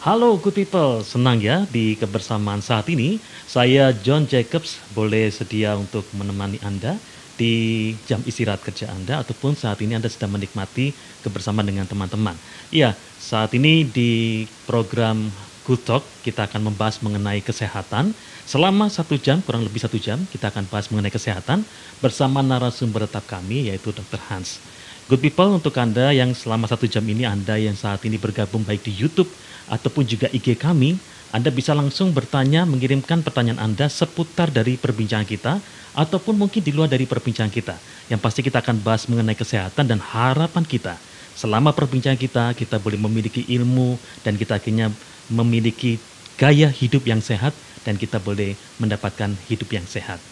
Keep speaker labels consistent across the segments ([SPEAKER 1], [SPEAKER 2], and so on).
[SPEAKER 1] Halo good people, senang ya di kebersamaan saat ini. Saya John Jacobs, boleh sedia untuk menemani Anda di jam istirahat kerja Anda ataupun saat ini Anda sedang menikmati kebersamaan dengan teman-teman. Iya, saat ini di program Good Talk kita akan membahas mengenai kesehatan. Selama satu jam, kurang lebih satu jam, kita akan bahas mengenai kesehatan bersama narasumber tetap kami yaitu Dr. Hans. Good people untuk Anda yang selama satu jam ini Anda yang saat ini bergabung baik di Youtube ataupun juga IG kami, Anda bisa langsung bertanya, mengirimkan pertanyaan Anda seputar dari perbincangan kita ataupun mungkin di luar dari perbincangan kita. Yang pasti kita akan bahas mengenai kesehatan dan harapan kita. Selama perbincangan kita, kita boleh memiliki ilmu dan kita akhirnya memiliki gaya hidup yang sehat dan kita boleh mendapatkan hidup yang sehat.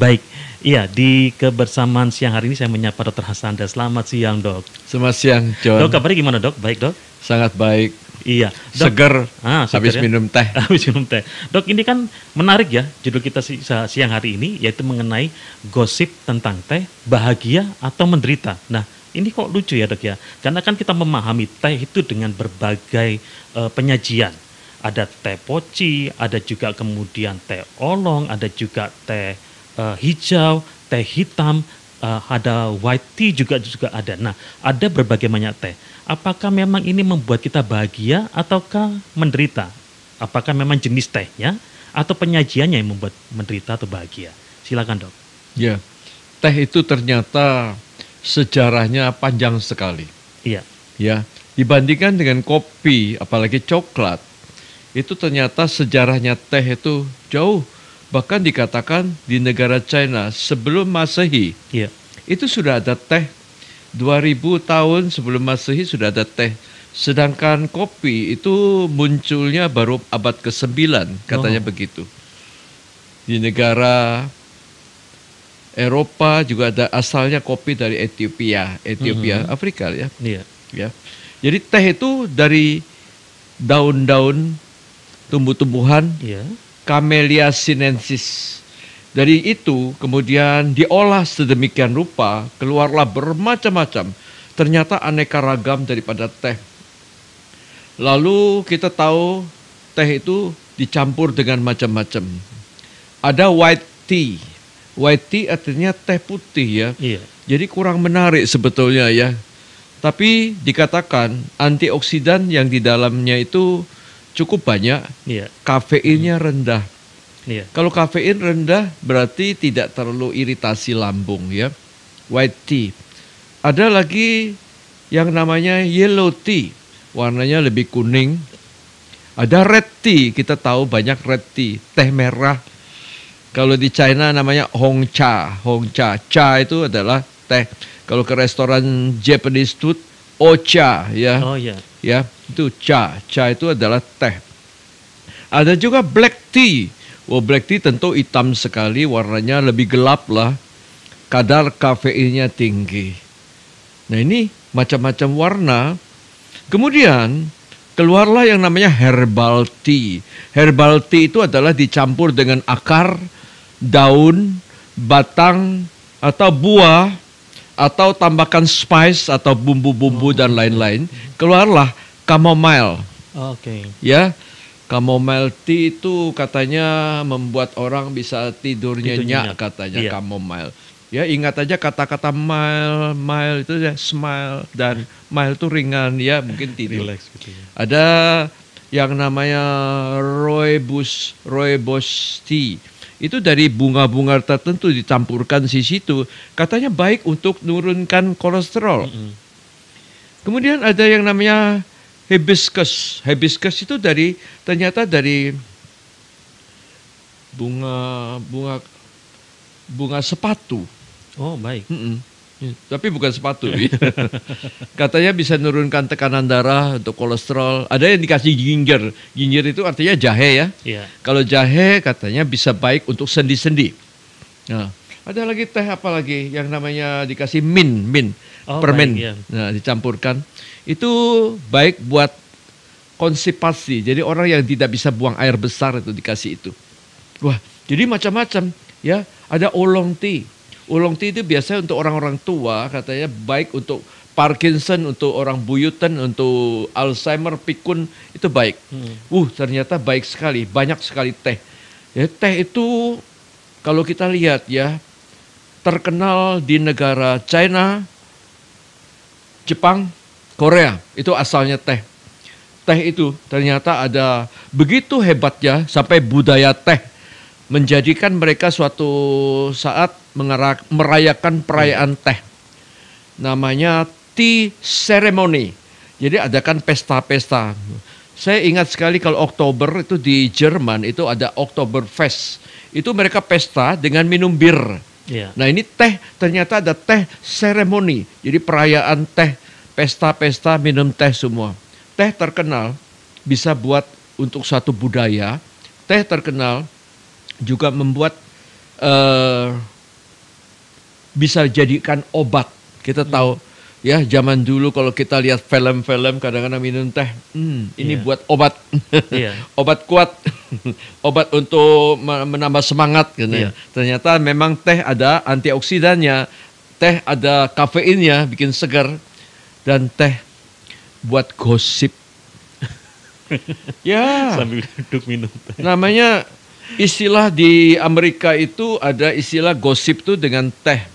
[SPEAKER 1] Baik, iya di kebersamaan siang hari ini saya menyapa Dr. dan Selamat siang dok. Selamat siang John. Dok kabarnya gimana dok? Baik dok? Sangat baik. Iya. Dok, seger. Ah, seger habis ya? minum teh. habis minum teh. Dok ini kan menarik ya judul kita si siang hari ini yaitu mengenai gosip tentang teh bahagia atau menderita. Nah ini kok lucu ya dok ya karena kan kita memahami teh itu dengan berbagai uh, penyajian ada teh poci, ada juga kemudian teh olong, ada juga teh uh, hijau, teh hitam, uh, ada white tea juga juga ada. Nah, ada berbagai banyak teh. Apakah memang ini membuat kita bahagia ataukah menderita? Apakah memang jenis tehnya atau penyajiannya yang membuat menderita atau bahagia? Silakan dok. Ya, teh itu ternyata
[SPEAKER 2] sejarahnya panjang sekali. Iya. Ya, dibandingkan dengan kopi, apalagi coklat, itu ternyata sejarahnya teh itu jauh Bahkan dikatakan di negara China sebelum Masehi, Ya. itu sudah ada teh 2000 tahun sebelum Masehi sudah ada teh. Sedangkan kopi itu munculnya baru abad ke-9 katanya oh. begitu. Di negara Eropa juga ada asalnya kopi dari Ethiopia, Ethiopia mm -hmm. Afrika ya. Iya. Ya. Jadi teh itu dari daun-daun tumbuh-tumbuhan yeah. Camellia sinensis. Dari itu kemudian diolah sedemikian rupa, keluarlah bermacam-macam. Ternyata aneka ragam daripada teh. Lalu kita tahu teh itu dicampur dengan macam-macam. Ada white tea. White tea artinya teh putih ya. Iya. Jadi kurang menarik sebetulnya ya. Tapi dikatakan antioksidan yang di dalamnya itu cukup banyak, yeah. kafeinnya hmm. rendah. Yeah. Kalau kafein rendah berarti tidak terlalu iritasi lambung ya. White tea. Ada lagi yang namanya yellow tea. Warnanya lebih kuning. Ada red tea, kita tahu banyak red tea, teh merah. Kalau di China namanya Hong Cha. Hong Cha. Cha itu adalah teh. Kalau ke restoran Japanese food, Ocha ya. Oh iya. ya. Yeah. Ya itu cha. Cha itu adalah teh. Ada juga black tea. Oh, black tea tentu hitam sekali, warnanya lebih gelap lah. Kadar kafeinnya tinggi. Nah ini macam-macam warna. Kemudian keluarlah yang namanya herbal tea. Herbal tea itu adalah dicampur dengan akar, daun, batang, atau buah, atau tambahkan spice atau bumbu-bumbu dan lain-lain. Keluarlah chamomile. Oke. Okay. Ya. Chamomile tea itu katanya membuat orang bisa tidurnya, nyak nyenyak katanya iya. chamomile. Ya ingat aja kata-kata mile, mile itu ya smile dan mile itu ringan ya mungkin tidur. Relax gitu ya. Ada yang namanya rooibos, rooibos tea. Itu dari bunga-bunga tertentu dicampurkan di situ. Katanya baik untuk nurunkan kolesterol. Mm -hmm. Kemudian ada yang namanya hibiscus. Hibiscus itu dari ternyata dari bunga bunga bunga sepatu. Oh, baik. Mm -mm. Tapi bukan sepatu. Katanya bisa menurunkan tekanan darah untuk kolesterol. Ada yang dikasih ginger. Ginger itu artinya jahe ya. Iya. Kalau jahe katanya bisa baik untuk sendi-sendi. Nah, ada lagi teh apa lagi yang namanya dikasih min, min oh, permen iya. nah, dicampurkan itu baik buat konsipasi jadi orang yang tidak bisa buang air besar itu dikasih itu wah jadi macam-macam ya ada oolong tea oolong tea itu biasanya untuk orang-orang tua katanya baik untuk Parkinson untuk orang buyutan untuk Alzheimer pikun itu baik hmm. uh ternyata baik sekali banyak sekali teh ya teh itu kalau kita lihat ya terkenal di negara China Jepang, Korea. Itu asalnya teh. Teh itu ternyata ada begitu hebatnya sampai budaya teh menjadikan mereka suatu saat mengerak, merayakan perayaan hmm. teh. Namanya tea ceremony. Jadi adakan pesta-pesta. Saya ingat sekali kalau Oktober itu di Jerman itu ada Oktoberfest. Itu mereka pesta dengan minum bir Yeah. Nah ini teh ternyata ada teh seremoni, jadi perayaan teh, pesta-pesta minum teh semua. Teh terkenal bisa buat untuk satu budaya. Teh terkenal juga membuat uh, bisa jadikan obat. Kita iya. tahu. Ya, zaman dulu kalau kita lihat film-film kadang-kadang minum teh,
[SPEAKER 1] hmm, ini yeah. buat obat. yeah.
[SPEAKER 2] obat kuat. obat untuk menambah semangat gitu yeah. Ternyata memang teh ada antioksidannya, teh ada kafeinnya bikin segar dan teh buat gosip. ya. Sambil duduk minum teh. Namanya istilah di Amerika itu ada istilah gosip tuh dengan teh.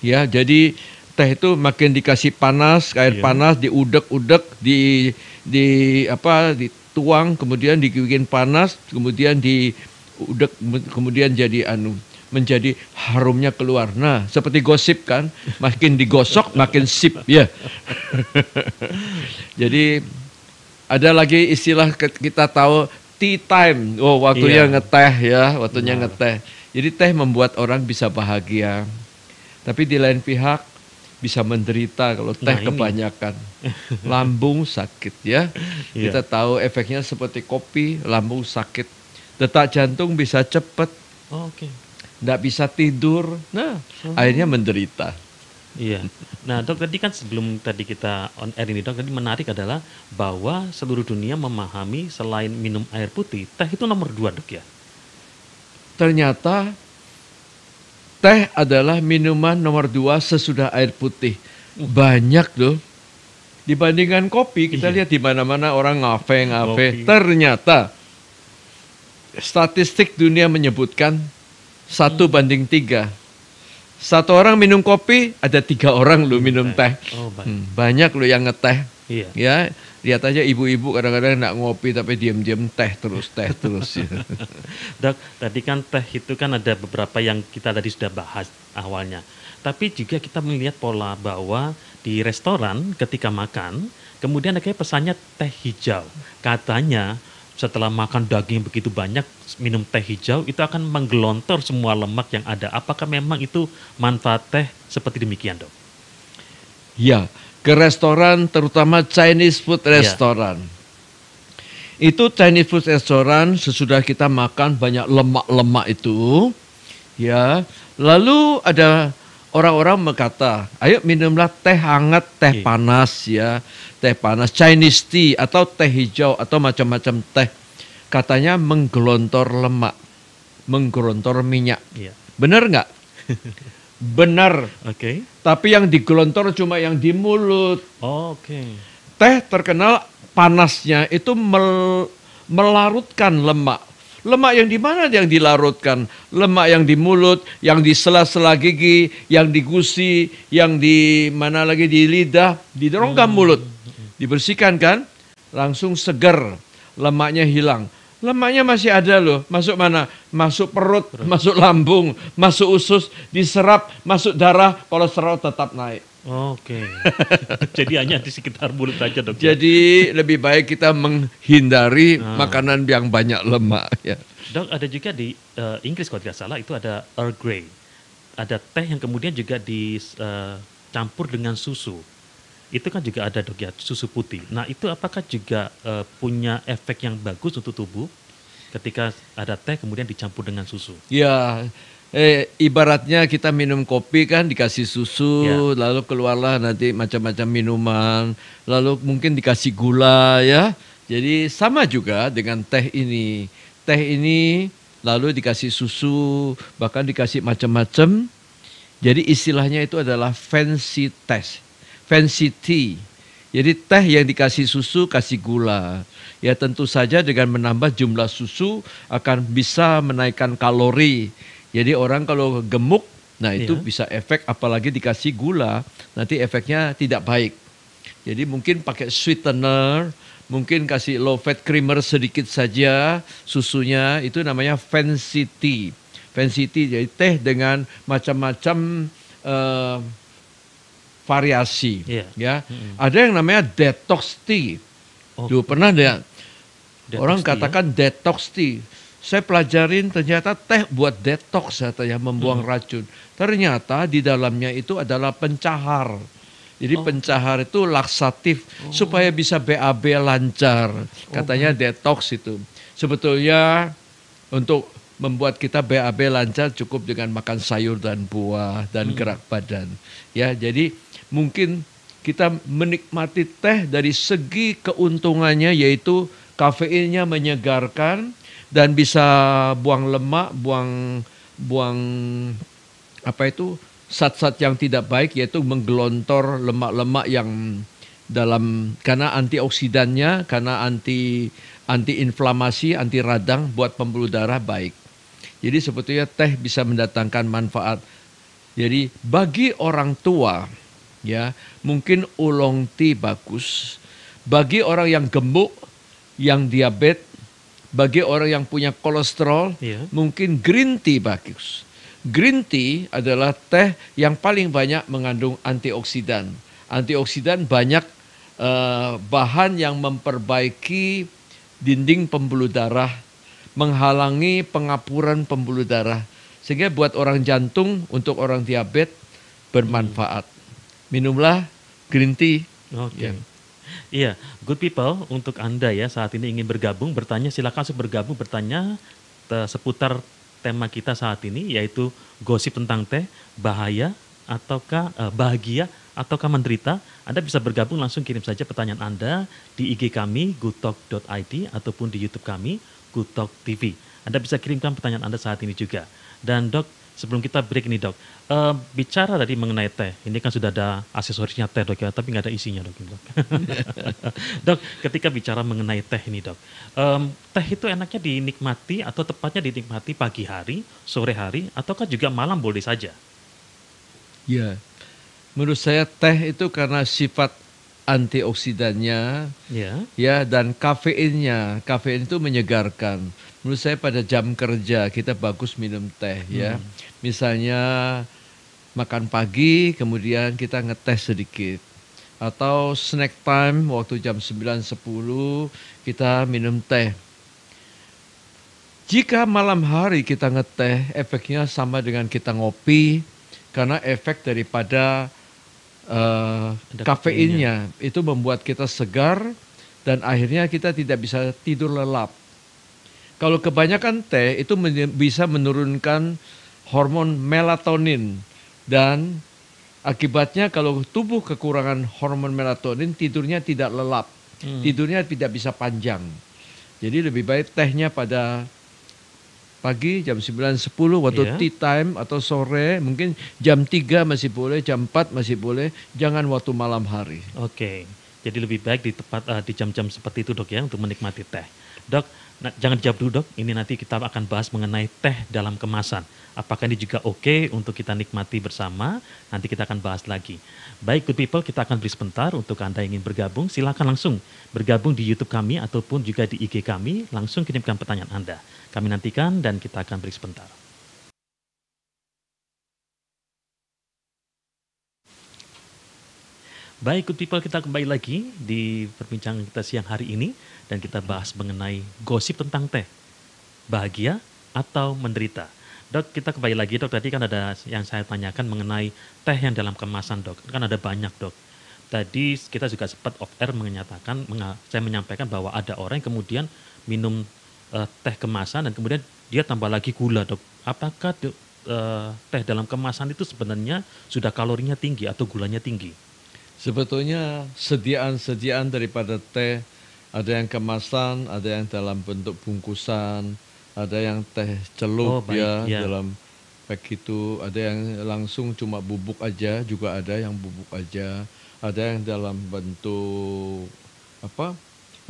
[SPEAKER 2] Ya, jadi teh itu makin dikasih panas, air iya. panas, diudek-udek, di di apa dituang, kemudian dibikin panas, kemudian diudek, kemudian jadi anu menjadi harumnya keluar. Nah, seperti gosip kan, makin digosok makin sip ya. Yeah. jadi ada lagi istilah kita tahu tea time. Oh, waktunya yeah. ngeteh ya, waktunya yeah. ngeteh. Jadi teh membuat orang bisa bahagia. Tapi di lain pihak bisa menderita kalau teh nah, kebanyakan. lambung sakit ya. Yeah. Kita tahu efeknya seperti kopi, lambung sakit. Detak jantung bisa cepat. Oh, Oke. Okay. Tidak bisa tidur. Nah, so, oh. akhirnya menderita.
[SPEAKER 1] Iya. Nah, dok tadi kan sebelum tadi kita on air ini dok tadi menarik adalah bahwa seluruh dunia memahami selain minum air putih, teh itu nomor dua dok ya.
[SPEAKER 2] Ternyata teh adalah minuman nomor dua sesudah air putih. Banyak loh. Dibandingkan kopi, kita iya. lihat di mana-mana orang ngafe-ngafe. Ternyata statistik dunia menyebutkan satu hmm. banding tiga. Satu orang minum kopi, ada tiga orang loh minum teh. Oh, hmm, banyak loh yang ngeteh. Iya. Ya, lihat aja ibu-ibu kadang-kadang nak ngopi tapi
[SPEAKER 1] diam-diam teh terus, teh terus. ya. Dok, tadi kan teh itu kan ada beberapa yang kita tadi sudah bahas awalnya. Tapi juga kita melihat pola bahwa di restoran ketika makan, kemudian ada kayak pesannya teh hijau. Katanya setelah makan daging begitu banyak minum teh hijau itu akan menggelontor semua lemak yang ada. Apakah memang itu manfaat teh seperti demikian, Dok?
[SPEAKER 2] Ya, ke restoran terutama Chinese food iya. restaurant. Yeah. Itu Chinese food restaurant sesudah kita makan banyak lemak-lemak itu ya. Lalu ada orang-orang berkata, "Ayo minumlah teh hangat, teh yeah. panas ya, teh panas Chinese tea atau teh hijau atau macam-macam teh." Katanya menggelontor lemak, menggelontor minyak. Yeah. Benar nggak? Benar. Oke. Okay. Tapi yang digelontor cuma yang di mulut. Oh, Oke. Okay. Teh terkenal panasnya itu mel melarutkan lemak. Lemak yang di mana yang dilarutkan? Lemak yang di mulut, yang di sela-sela gigi, yang di gusi, yang di mana lagi di lidah, di rongga hmm. mulut. Dibersihkan kan? Langsung segar, lemaknya hilang. Lemaknya masih ada loh. Masuk mana? Masuk perut, perut, masuk lambung, masuk usus, diserap, masuk darah, kolesterol tetap naik. Oke. Okay.
[SPEAKER 1] Jadi hanya di sekitar mulut
[SPEAKER 2] saja, dok. Jadi lebih baik kita menghindari ah. makanan yang banyak lemak ya.
[SPEAKER 1] Dok, ada juga di uh, Inggris kalau tidak salah itu ada Earl Grey. Ada teh yang kemudian juga dicampur eh, dengan susu itu kan juga ada dok ya susu putih. Nah itu apakah juga uh, punya efek yang bagus untuk tubuh ketika ada teh kemudian dicampur dengan susu?
[SPEAKER 2] Ya, eh, ibaratnya kita minum kopi kan dikasih susu, ya. lalu keluarlah nanti macam-macam minuman, lalu mungkin dikasih gula ya. Jadi sama juga dengan teh ini. Teh ini lalu dikasih susu, bahkan dikasih macam-macam. Jadi istilahnya itu adalah fancy test fancy tea. Jadi teh yang dikasih susu kasih gula. Ya tentu saja dengan menambah jumlah susu akan bisa menaikkan kalori. Jadi orang kalau gemuk, nah itu ya. bisa efek apalagi dikasih gula, nanti efeknya tidak baik. Jadi mungkin pakai sweetener, mungkin kasih low fat creamer sedikit saja susunya itu namanya fancy tea. Fancy tea jadi teh dengan macam-macam eh, variasi yeah. ya. hmm Ada yang namanya detox tea. Okay. Oh. Dulu pernah ada orang ya? katakan ya? detox tea. Saya pelajarin ternyata teh buat detox katanya membuang hmm racun. Ternyata di dalamnya itu adalah pencahar. Jadi oh. pencahar itu laksatif oh. supaya bisa BAB lancar. Oh. Katanya oh. detox itu. Sebetulnya untuk membuat kita BAB lancar cukup dengan makan sayur dan buah dan hmm. gerak badan. Ya, jadi mungkin kita menikmati teh dari segi keuntungannya yaitu kafeinnya menyegarkan dan bisa buang lemak, buang buang apa itu sat-sat yang tidak baik yaitu menggelontor lemak-lemak yang dalam karena antioksidannya, karena anti anti inflamasi, anti radang buat pembuluh darah baik. Jadi sebetulnya teh bisa mendatangkan manfaat. Jadi bagi orang tua ya mungkin ulong tea bagus bagi orang yang gemuk yang diabetes bagi orang yang punya kolesterol ya. mungkin green tea bagus green tea adalah teh yang paling banyak mengandung antioksidan antioksidan banyak uh, bahan yang memperbaiki dinding pembuluh darah menghalangi pengapuran pembuluh darah sehingga buat orang jantung untuk orang diabetes bermanfaat hmm minumlah green tea. Oke. Okay. Ya. Yeah.
[SPEAKER 1] Iya, good people untuk Anda ya saat ini ingin bergabung bertanya silakan untuk bergabung bertanya seputar tema kita saat ini yaitu gosip tentang teh, bahaya ataukah eh, bahagia ataukah menderita, Anda bisa bergabung langsung kirim saja pertanyaan Anda di IG kami goodtalk.id ataupun di YouTube kami Goodtalk TV. Anda bisa kirimkan pertanyaan Anda saat ini juga. Dan dok Sebelum kita break nih dok, uh, bicara tadi mengenai teh, ini kan sudah ada aksesorisnya teh dok ya, tapi nggak ada isinya dok. Dok. Gitu. dok, ketika bicara mengenai teh ini dok, um, teh itu enaknya dinikmati atau tepatnya dinikmati pagi hari, sore hari, ataukah juga malam boleh saja?
[SPEAKER 2] Ya, menurut saya teh itu karena sifat antioksidannya, ya, ya dan kafeinnya, kafein itu menyegarkan menurut saya pada jam kerja kita bagus minum teh ya. Hmm. Misalnya makan pagi kemudian kita ngeteh sedikit atau snack time waktu jam 9.10 kita minum teh. Jika malam hari kita ngeteh, efeknya sama dengan kita ngopi karena efek daripada uh, kafeinnya itu membuat kita segar dan akhirnya kita tidak bisa tidur lelap. Kalau kebanyakan teh itu bisa menurunkan hormon melatonin dan akibatnya kalau tubuh kekurangan hormon melatonin tidurnya tidak lelap, hmm. tidurnya tidak bisa panjang. Jadi lebih baik tehnya pada pagi jam 9.10 waktu yeah. tea time
[SPEAKER 1] atau sore mungkin jam 3 masih boleh, jam 4 masih boleh, jangan waktu malam hari. Oke. Okay. Jadi lebih baik di tempat uh, eh, di jam-jam seperti itu, Dok ya, untuk menikmati teh. Dok, Nah, jangan dijawab dulu dok, ini nanti kita akan bahas mengenai teh dalam kemasan. Apakah ini juga oke untuk kita nikmati bersama? Nanti kita akan bahas lagi. Baik good people, kita akan beri sebentar untuk Anda yang ingin bergabung. Silahkan langsung bergabung di Youtube kami ataupun juga di IG kami. Langsung kirimkan pertanyaan Anda. Kami nantikan dan kita akan beri sebentar. Baik good people, kita kembali lagi di perbincangan kita siang hari ini dan kita bahas mengenai gosip tentang teh. Bahagia atau menderita? Dok, kita kembali lagi dok. Tadi kan ada yang saya tanyakan mengenai teh yang dalam kemasan dok. Kan ada banyak dok. Tadi kita juga sempat off air menyatakan, saya menyampaikan bahwa ada orang yang kemudian minum uh, teh kemasan dan kemudian dia tambah lagi gula dok. Apakah dok, eh, teh dalam kemasan itu sebenarnya sudah kalorinya tinggi atau gulanya tinggi?
[SPEAKER 2] Sebetulnya sediaan-sediaan daripada teh ada yang kemasan, ada yang dalam bentuk bungkusan, ada yang teh celup oh, ya, ya dalam pack itu, ada yang langsung cuma bubuk aja, juga ada yang bubuk aja, ada yang dalam bentuk apa?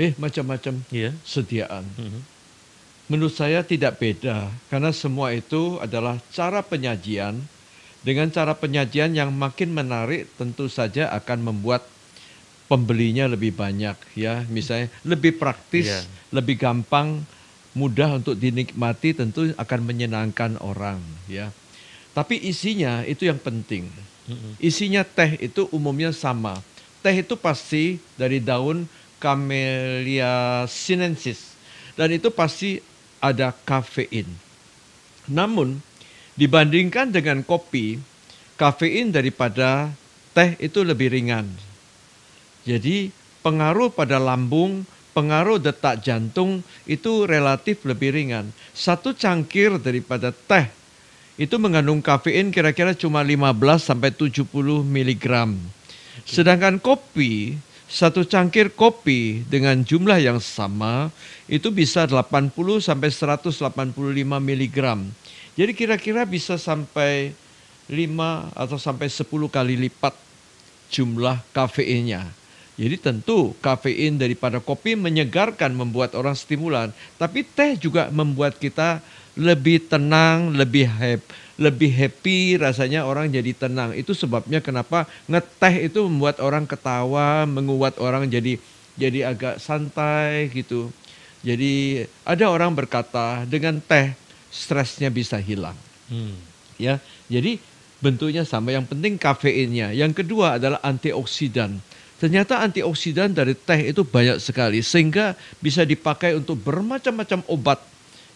[SPEAKER 2] Eh macam-macam ya. sediaan. Mm -hmm. Menurut saya tidak beda karena semua itu adalah cara penyajian. Dengan cara penyajian yang makin menarik tentu saja akan membuat pembelinya lebih banyak ya misalnya lebih praktis yeah. lebih gampang mudah untuk dinikmati tentu akan menyenangkan orang ya tapi isinya itu yang penting isinya teh itu umumnya sama teh itu pasti dari daun Camellia sinensis dan itu pasti ada kafein namun dibandingkan dengan kopi kafein daripada teh itu lebih ringan jadi pengaruh pada lambung, pengaruh detak jantung itu relatif lebih ringan. Satu cangkir daripada teh itu mengandung kafein kira-kira cuma 15 sampai 70 miligram. Sedangkan kopi, satu cangkir kopi dengan jumlah yang sama itu bisa 80 sampai 185 miligram. Jadi kira-kira bisa sampai 5 atau sampai 10 kali lipat jumlah kafeinnya. Jadi tentu kafein daripada kopi menyegarkan membuat orang stimulan, tapi teh juga membuat kita lebih tenang, lebih happy, lebih happy rasanya orang jadi tenang. Itu sebabnya kenapa ngeteh itu membuat orang ketawa, menguat orang jadi jadi agak santai gitu. Jadi ada orang berkata dengan teh stresnya bisa hilang. Hmm. Ya, jadi bentuknya sama. Yang penting kafeinnya. Yang kedua adalah antioksidan Ternyata antioksidan dari teh itu banyak sekali sehingga bisa dipakai untuk bermacam-macam obat.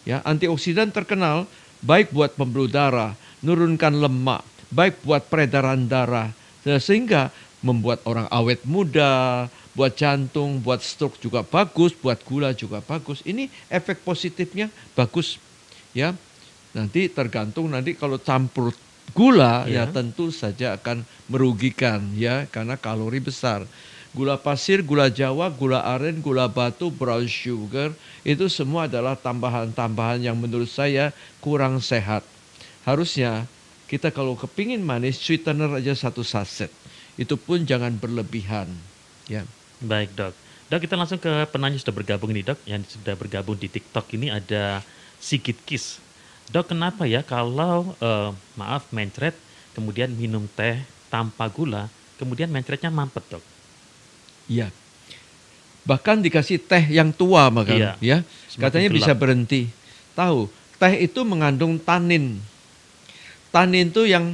[SPEAKER 2] Ya, antioksidan terkenal baik buat pembuluh darah, nurunkan lemak, baik buat peredaran darah, eh, sehingga membuat orang awet muda, buat jantung, buat stroke juga bagus, buat gula juga bagus. Ini efek positifnya bagus ya. Nanti tergantung nanti kalau campur gula ya. ya tentu saja akan merugikan ya karena kalori besar. Gula pasir, gula jawa, gula aren, gula batu, brown sugar itu semua adalah tambahan-tambahan yang menurut saya kurang sehat. Harusnya kita kalau kepingin manis sweetener aja satu saset. Itu pun jangan berlebihan ya.
[SPEAKER 1] Baik, Dok. Dok, kita langsung ke penanya sudah bergabung nih, Dok. Yang sudah bergabung di TikTok ini ada Sigit Kis dok kenapa ya kalau uh, maaf mencret kemudian minum teh tanpa gula kemudian mencretnya mampet dok?
[SPEAKER 2] Iya. Bahkan dikasih teh yang tua makan iya. ya. Katanya bisa berhenti. Tahu, teh itu mengandung tanin. Tanin itu yang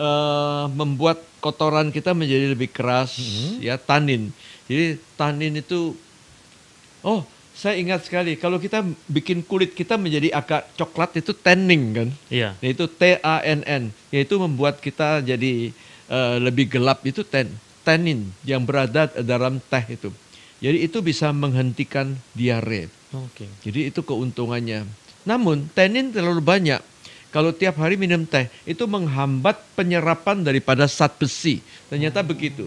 [SPEAKER 2] uh, membuat kotoran kita menjadi lebih keras mm -hmm. ya tanin. Jadi tanin itu oh saya ingat sekali kalau kita bikin kulit kita menjadi agak coklat itu tanning kan iya yaitu T A N N yaitu membuat kita jadi uh, lebih gelap itu tan tanin yang berada dalam teh itu jadi itu bisa menghentikan diare oke okay. jadi itu keuntungannya namun tanning terlalu banyak kalau tiap hari minum teh itu menghambat penyerapan daripada zat besi ternyata oh. begitu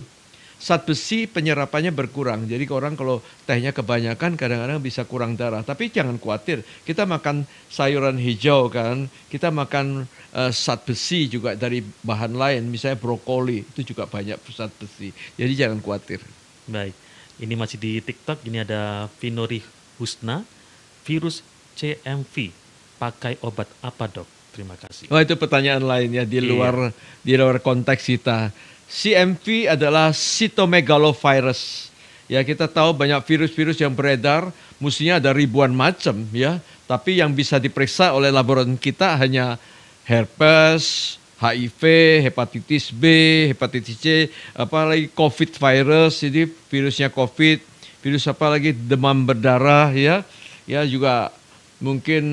[SPEAKER 2] Sat besi penyerapannya berkurang. Jadi orang kalau tehnya kebanyakan kadang-kadang bisa kurang darah. Tapi jangan khawatir, kita makan sayuran hijau kan, kita makan uh, besi juga dari bahan lain, misalnya brokoli itu juga banyak sat besi.
[SPEAKER 1] Jadi jangan khawatir. Baik, ini masih di TikTok. Ini ada Vinori Husna, virus CMV, pakai obat apa dok? Terima kasih. Oh itu
[SPEAKER 2] pertanyaan lain ya di iya. luar iya. di luar konteks kita. CMV adalah cytomegalovirus. Ya, kita tahu banyak virus-virus yang beredar, mestinya ada ribuan macam ya, tapi yang bisa diperiksa oleh laboratorium kita hanya herpes, HIV, hepatitis B, hepatitis C, apalagi COVID virus, jadi virusnya COVID, virus apa lagi demam berdarah ya, ya juga mungkin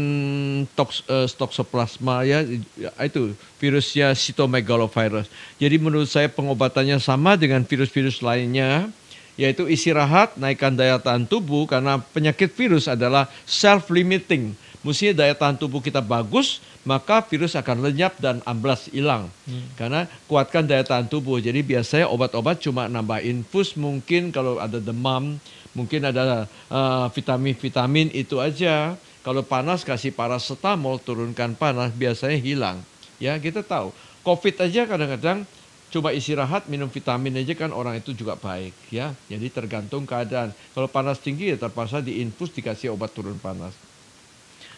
[SPEAKER 2] toks, uh, eh, toksoplasma ya, ya itu virusnya cytomegalovirus. Jadi menurut saya pengobatannya sama dengan virus-virus lainnya yaitu istirahat, naikkan daya tahan tubuh karena penyakit virus adalah self limiting. Mestinya daya tahan tubuh kita bagus, maka virus akan lenyap dan amblas hilang. Hmm. Karena kuatkan daya tahan tubuh. Jadi biasanya obat-obat cuma nambah infus mungkin kalau ada demam, mungkin ada eh, vitamin-vitamin uh, itu aja kalau panas kasih paracetamol turunkan panas biasanya hilang. Ya kita tahu. Covid aja kadang-kadang coba istirahat minum vitamin aja kan orang itu juga baik ya. Jadi tergantung keadaan. Kalau panas tinggi ya terpaksa diinfus dikasih obat turun panas.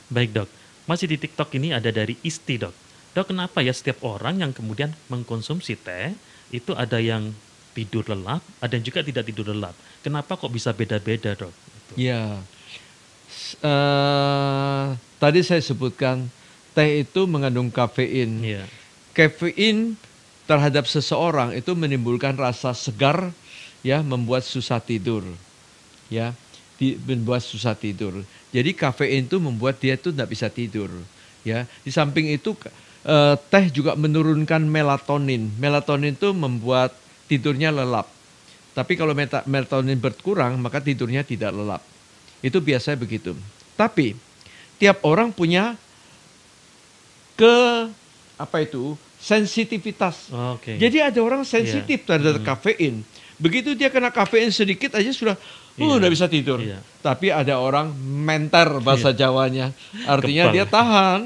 [SPEAKER 1] Baik dok. Masih di TikTok ini ada dari Isti dok. Dok kenapa ya setiap orang yang kemudian mengkonsumsi teh itu ada yang tidur lelap, ada yang juga tidak tidur lelap. Kenapa kok bisa beda-beda dok?
[SPEAKER 2] Iya. -beda, Eh, tadi saya sebutkan teh itu mengandung kafein. Yeah. Kafein terhadap seseorang itu menimbulkan rasa segar, ya, membuat susah tidur, ya, di, membuat susah tidur. Jadi kafein itu membuat dia tuh tidak bisa tidur, ya. Di samping itu uh, teh juga menurunkan melatonin. Melatonin itu membuat tidurnya lelap. Tapi kalau melatonin berkurang maka tidurnya tidak lelap. Itu biasanya begitu. Tapi tiap orang punya ke apa itu sensitivitas.
[SPEAKER 1] Oh, okay. Jadi
[SPEAKER 2] ada orang iya. sensitif yeah. terhadap mm. kafein. Begitu dia kena kafein sedikit aja sudah Uh, iya. udah bisa tidur. Iya. Tapi ada orang mentar bahasa iya. Jawanya. Artinya Kepal. dia tahan,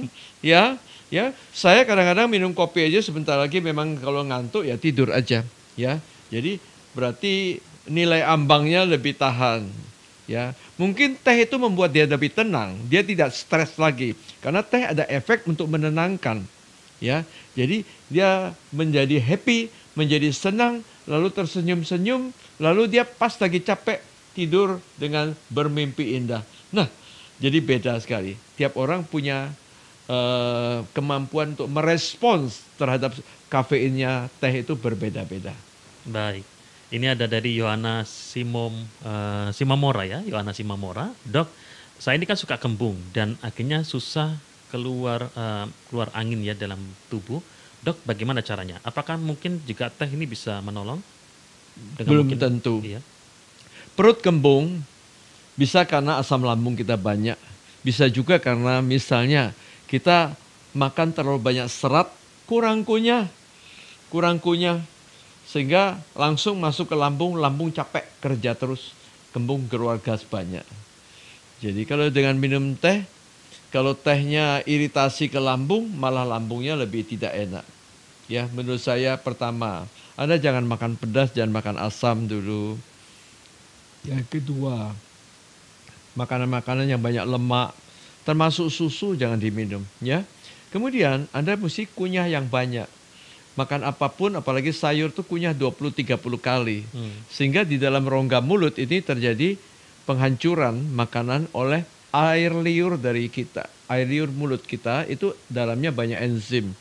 [SPEAKER 2] ya. Ya, saya kadang-kadang minum kopi aja sebentar lagi memang kalau ngantuk ya tidur aja, ya. Jadi berarti nilai ambangnya lebih tahan ya mungkin teh itu membuat dia lebih tenang dia tidak stres lagi karena teh ada efek untuk menenangkan ya jadi dia menjadi happy menjadi senang lalu tersenyum-senyum lalu dia pas lagi capek tidur dengan bermimpi indah nah jadi beda sekali tiap orang punya uh, kemampuan untuk merespons terhadap kafeinnya teh itu berbeda-beda
[SPEAKER 1] baik ini ada dari Yohana Simom uh, Simamora ya, Yohana Simamora. Dok, saya ini kan suka kembung dan akhirnya susah keluar uh, keluar angin ya dalam tubuh. Dok, bagaimana caranya? Apakah mungkin juga teh ini bisa menolong? Dengan Belum mungkin, tentu. Iya. Perut kembung bisa karena asam lambung
[SPEAKER 2] kita banyak, bisa juga karena misalnya kita makan terlalu banyak serat, kurang kunyah, kurang kunyah sehingga langsung masuk ke lambung, lambung capek kerja terus, kembung keluar gas banyak. Jadi kalau dengan minum teh, kalau tehnya iritasi ke lambung, malah lambungnya lebih tidak enak. Ya, menurut saya pertama, Anda jangan makan pedas, jangan makan asam dulu. Yang kedua, makanan-makanan yang banyak lemak, termasuk susu jangan diminum, ya. Kemudian Anda mesti kunyah yang banyak makan apapun apalagi sayur tuh kunyah 20 30 kali. Hmm. Sehingga di dalam rongga mulut ini terjadi penghancuran makanan oleh air liur dari kita. Air liur mulut kita itu dalamnya banyak enzim.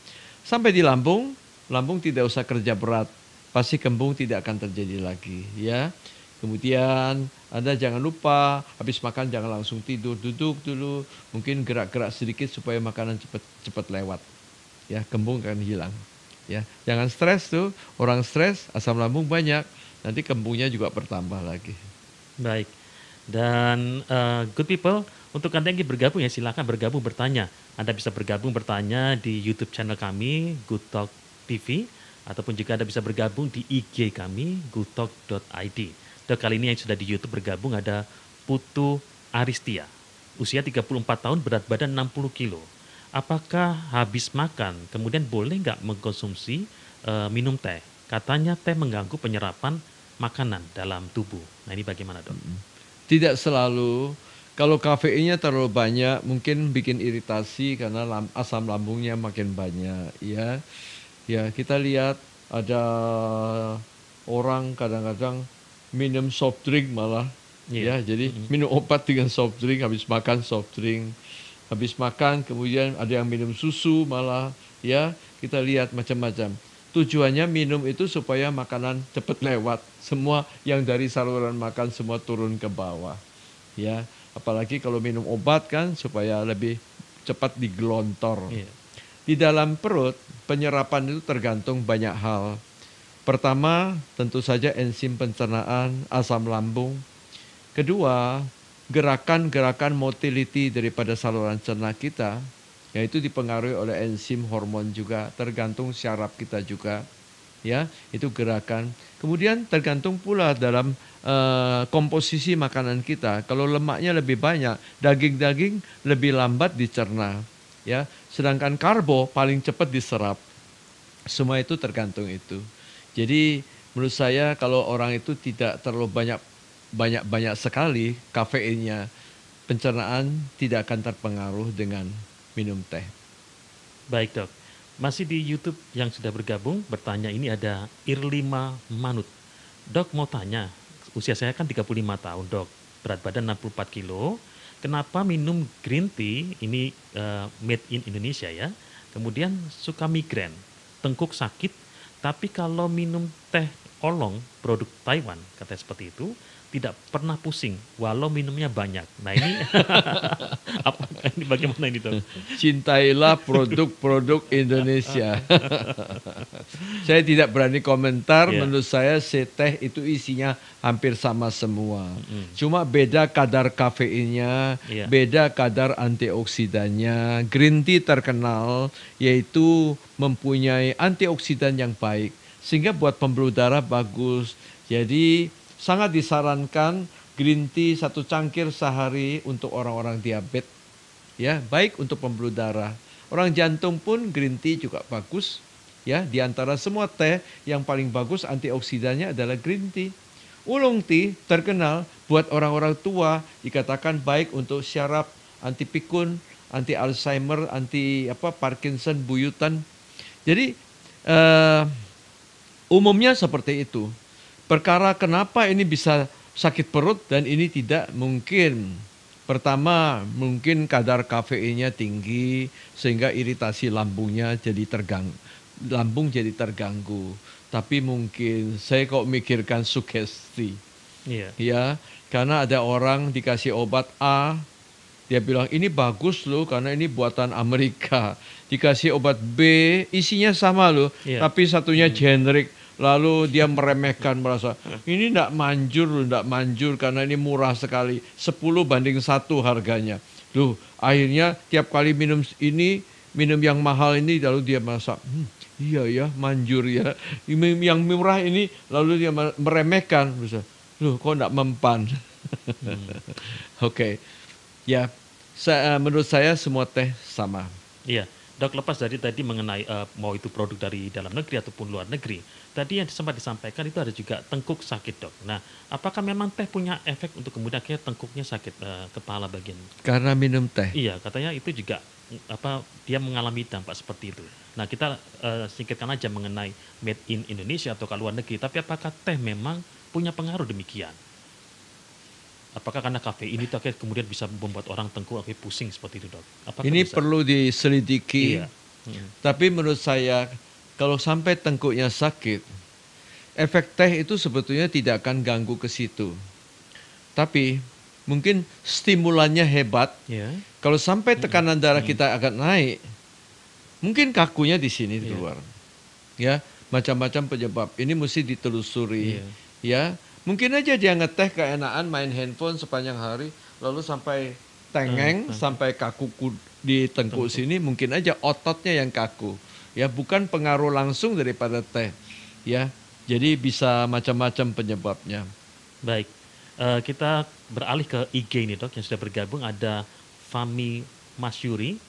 [SPEAKER 2] Sampai di lambung, lambung tidak usah kerja berat. Pasti kembung tidak akan terjadi lagi, ya. Kemudian Anda jangan lupa habis makan jangan langsung tidur, duduk dulu, mungkin gerak-gerak sedikit supaya makanan cepat cepat lewat. Ya, kembung akan hilang ya jangan stres tuh orang stres asam lambung banyak
[SPEAKER 1] nanti kembungnya juga bertambah lagi baik dan uh, good people untuk anda yang bergabung ya silahkan bergabung bertanya anda bisa bergabung bertanya di YouTube channel kami Good Talk TV ataupun juga anda bisa bergabung di IG kami goodtalk.id dan kali ini yang sudah di YouTube bergabung ada Putu Aristia usia 34 tahun berat badan 60 kilo apakah habis makan kemudian boleh nggak mengkonsumsi uh, minum teh? Katanya teh mengganggu penyerapan makanan dalam tubuh. Nah ini bagaimana dok? Tidak selalu. Kalau
[SPEAKER 2] kafeinnya terlalu banyak mungkin bikin iritasi karena lam, asam lambungnya makin banyak ya. Ya kita lihat ada orang kadang-kadang minum soft drink malah yeah. ya jadi minum obat dengan soft drink habis makan soft drink habis makan kemudian ada yang minum susu malah ya kita lihat macam-macam tujuannya minum itu supaya makanan cepat lewat semua yang dari saluran makan semua turun ke bawah ya apalagi kalau minum obat kan supaya lebih cepat digelontor iya. di dalam perut penyerapan itu tergantung banyak hal pertama tentu saja enzim pencernaan asam lambung kedua gerakan-gerakan motility daripada saluran cerna kita yaitu dipengaruhi oleh enzim hormon juga tergantung syaraf kita juga ya itu gerakan kemudian tergantung pula dalam uh, komposisi makanan kita kalau lemaknya lebih banyak daging-daging lebih lambat dicerna ya sedangkan karbo paling cepat diserap semua itu tergantung itu jadi menurut saya kalau orang itu tidak terlalu banyak banyak-banyak sekali kafeinnya,
[SPEAKER 1] pencernaan tidak akan terpengaruh dengan minum teh. Baik dok, masih di YouTube yang sudah bergabung bertanya ini ada Irlima Manut. Dok mau tanya, usia saya kan 35 tahun dok, berat badan 64 kilo, kenapa minum green tea ini uh, made in Indonesia ya, kemudian suka migrain, tengkuk sakit, tapi kalau minum teh olong produk Taiwan katanya seperti itu tidak pernah pusing walau minumnya banyak. Nah ini apa ini bagaimana ini tuh? Cintailah produk-produk
[SPEAKER 2] Indonesia. saya tidak berani komentar. Yeah. Menurut saya seteh itu isinya hampir sama semua. mm Cuma beda kadar kafeinnya, yeah. beda kadar antioksidannya. Green tea terkenal yaitu mempunyai antioksidan yang baik sehingga buat pembuluh darah bagus. Jadi sangat disarankan green tea satu cangkir sehari untuk orang-orang diabetes ya, baik untuk pembuluh darah. Orang jantung pun green tea juga bagus ya, di antara semua teh yang paling bagus antioksidannya adalah green tea. Ulung tea terkenal buat orang-orang tua dikatakan baik untuk syaraf anti pikun, anti Alzheimer, anti apa Parkinson, buyutan. Jadi eh, Umumnya seperti itu. Perkara kenapa ini bisa sakit perut dan ini tidak mungkin. Pertama, mungkin kadar kafeinnya tinggi sehingga iritasi lambungnya jadi terganggu. Lambung jadi terganggu. Tapi mungkin saya kok mikirkan sugesti. Iya. Ya, karena ada orang dikasih obat A, dia bilang ini bagus loh karena ini buatan Amerika. Dikasih obat B, isinya sama loh, iya. tapi satunya hmm. Iya. generik. Lalu dia meremehkan merasa ini tidak manjur, tidak manjur karena ini murah sekali. 10 banding satu harganya. tuh akhirnya tiap kali minum ini, minum yang mahal ini lalu dia merasa hmm, iya ya manjur ya. Yang murah ini lalu dia meremehkan. Bisa, Loh kok tidak mempan? hmm. Oke, okay. ya saya, menurut saya semua teh sama.
[SPEAKER 1] Iya. Yeah Dok, lepas dari tadi mengenai uh, mau itu produk dari dalam negeri ataupun luar negeri, tadi yang sempat disampaikan itu ada juga tengkuk sakit, dok. Nah, apakah memang teh punya efek untuk kemudian kayak tengkuknya sakit uh, kepala bagian?
[SPEAKER 2] Karena minum teh.
[SPEAKER 1] Iya, katanya itu juga mm, apa dia mengalami dampak seperti itu. Nah, kita uh, eh, singkirkan aja mengenai made in Indonesia atau ke luar negeri, tapi apakah teh memang punya pengaruh demikian? Apakah karena kafein itu akhirnya kemudian bisa membuat orang tengkuk akhirnya pusing seperti itu dok? Apakah ini bisa? perlu
[SPEAKER 2] diselidiki. Iya.
[SPEAKER 1] Hmm. Tapi menurut
[SPEAKER 2] saya kalau sampai tengkuknya sakit, efek teh itu sebetulnya tidak akan ganggu ke situ. Tapi mungkin stimulannya hebat. Yeah. Kalau sampai hmm. tekanan darah hmm. kita agak naik, mungkin kakunya di sini yeah. luar. Ya, macam-macam penyebab. Ini mesti ditelusuri. Yeah. Ya Mungkin aja dia ngeteh keenaan main handphone sepanjang hari lalu sampai tengeng hmm. hmm. sampai kaku di tengkuk sini mungkin aja ototnya yang kaku ya bukan pengaruh langsung daripada teh
[SPEAKER 1] ya jadi bisa macam-macam penyebabnya baik uh, kita beralih ke IG ini dok yang sudah bergabung ada Fami Masyuri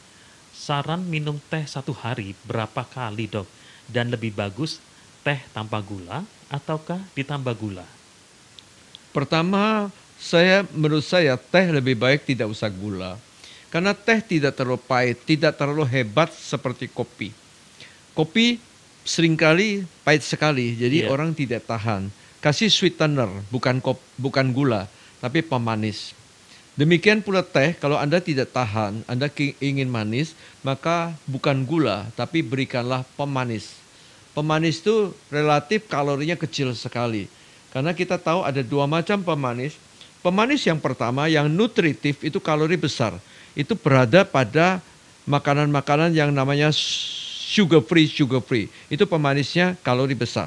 [SPEAKER 1] saran minum teh satu hari berapa kali dok dan lebih bagus teh tanpa gula ataukah ditambah gula Pertama, saya menurut saya teh lebih baik tidak usah
[SPEAKER 2] gula. Karena teh tidak terlalu pahit, tidak terlalu hebat seperti kopi. Kopi seringkali pahit sekali, jadi yeah. orang tidak tahan. Kasih sweetener, bukan kop, bukan gula, tapi pemanis. Demikian pula teh, kalau Anda tidak tahan, Anda ingin manis, maka bukan gula, tapi berikanlah pemanis. Pemanis itu relatif kalorinya kecil sekali karena kita tahu ada dua macam pemanis. Pemanis yang pertama yang nutritif itu kalori besar. Itu berada pada makanan-makanan yang namanya sugar free, sugar free. Itu pemanisnya kalori besar.